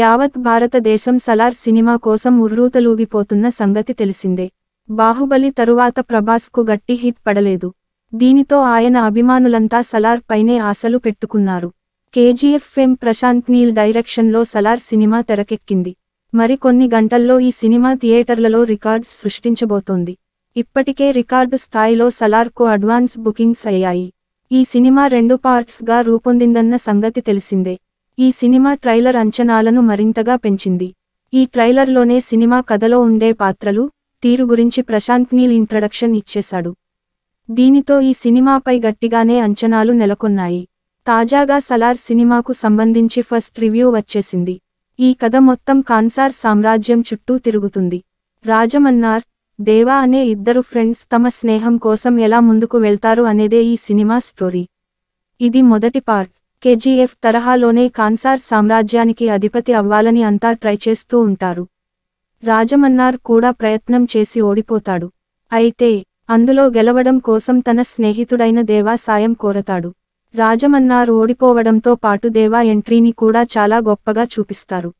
యావత్ భారతదేశం సలార్ సినిమా కోసం ఉర్రూతలూగిపోతున్న సంగతి తెలిసిందే బాహుబలి తరువాత ప్రభాస్కు గట్టి హిట్ పడలేదు దీనితో ఆయన అభిమానులంతా సలార్ పైనే ఆశలు పెట్టుకున్నారు కేజీఎఫ్ ఎం ప్రశాంత్ నీల్ డైరెక్షన్లో సలార్ సినిమా తెరకెక్కింది మరికొన్ని గంటల్లో ఈ సినిమా థియేటర్లలో రికార్డ్స్ సృష్టించబోతోంది ఇప్పటికే రికార్డు స్థాయిలో సలార్కు అడ్వాన్స్ బుకింగ్స్ అయ్యాయి ఈ సినిమా రెండు పార్ట్స్గా రూపొందిందన్న సంగతి తెలిసిందే ఈ సినిమా ట్రైలర్ అంచనాలను మరింతగా పెంచింది ఈ ట్రైలర్లోనే సినిమా కథలో ఉండే పాత్రలు తీరు గురించి ప్రశాంత్ నీల్ ఇంట్రడక్షన్ ఇచ్చేశాడు దీనితో ఈ సినిమాపై గట్టిగానే అంచనాలు నెలకొన్నాయి తాజాగా సలార్ సినిమాకు సంబంధించి ఫస్ట్ రివ్యూ వచ్చేసింది ఈ కథ మొత్తం కాన్సార్ సామ్రాజ్యం చుట్టూ తిరుగుతుంది రాజమన్నార్ దేవా అనే ఇద్దరు ఫ్రెండ్స్ తమ స్నేహం కోసం ఎలా ముందుకు వెళ్తారు అనేదే ఈ సినిమా స్టోరీ ఇది మొదటి పార్ట్ కేజీఎఫ్ తరహాలోనే కాన్సార్ సామ్రాజ్యానికి అధిపతి అవ్వాలని అంతా ట్రై చేస్తూ ఉంటారు రాజమన్నార్ కూడా ప్రయత్నం చేసి ఓడిపోతాడు అయితే అందులో గెలవడం కోసం తన స్నేహితుడైన దేవా సాయం కోరతాడు రాజమన్నార్ ఓడిపోవడంతో పాటు దేవా ఎంట్రీని కూడా చాలా గొప్పగా చూపిస్తారు